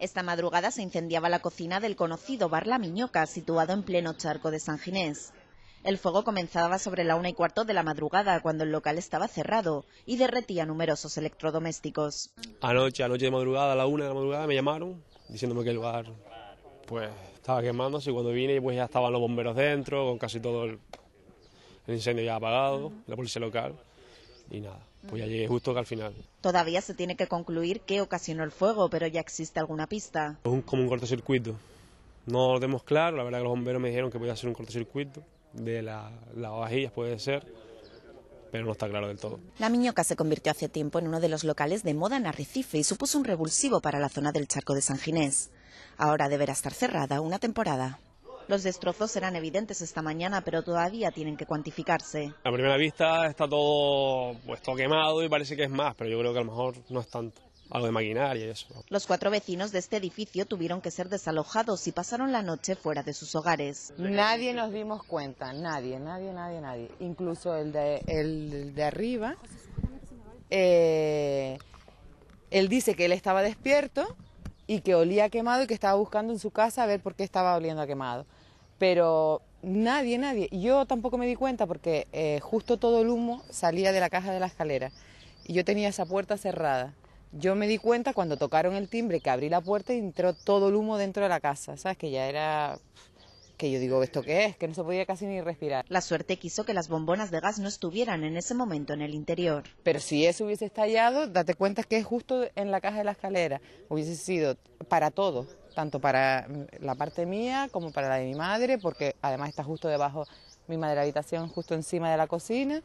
Esta madrugada se incendiaba la cocina del conocido bar La Miñoca, situado en pleno charco de San Ginés. El fuego comenzaba sobre la una y cuarto de la madrugada, cuando el local estaba cerrado y derretía numerosos electrodomésticos. Anoche, anoche de madrugada, a la una de la madrugada, me llamaron diciéndome que el lugar pues estaba quemando. y cuando vine pues, ya estaban los bomberos dentro, con casi todo el incendio ya apagado, la policía local y nada, pues ya llegué justo que al final. Todavía se tiene que concluir qué ocasionó el fuego, pero ya existe alguna pista. Es como un cortocircuito. No lo tenemos claro, la verdad que los bomberos me dijeron que podía ser un cortocircuito de las la puede ser, pero no está claro del todo. La miñoca se convirtió hace tiempo en uno de los locales de moda en Arrecife y supuso un revulsivo para la zona del charco de San Ginés. Ahora deberá estar cerrada una temporada. Los destrozos serán evidentes esta mañana, pero todavía tienen que cuantificarse. A primera vista está todo, puesto quemado y parece que es más, pero yo creo que a lo mejor no es tanto algo de maquinaria y eso. Los cuatro vecinos de este edificio tuvieron que ser desalojados y pasaron la noche fuera de sus hogares. Nadie nos dimos cuenta, nadie, nadie, nadie, nadie. Incluso el de, el de arriba, eh, él dice que él estaba despierto y que olía quemado y que estaba buscando en su casa a ver por qué estaba oliendo a quemado pero nadie, nadie. Yo tampoco me di cuenta porque eh, justo todo el humo salía de la caja de la escalera y yo tenía esa puerta cerrada. Yo me di cuenta cuando tocaron el timbre que abrí la puerta y entró todo el humo dentro de la casa, ¿sabes? Que ya era que yo digo, ¿esto qué es? Que no se podía casi ni respirar. La suerte quiso que las bombonas de gas no estuvieran en ese momento en el interior. Pero si eso hubiese estallado, date cuenta que es justo en la caja de la escalera. Hubiese sido para todo tanto para mm, la parte mía como para la de mi madre, porque además está justo debajo mi madre la habitación, justo encima de la cocina,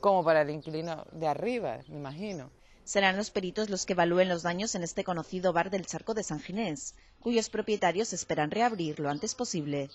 como para el inquilino de arriba, me imagino. Serán los peritos los que evalúen los daños en este conocido bar del charco de San Ginés, cuyos propietarios esperan reabrir lo antes posible.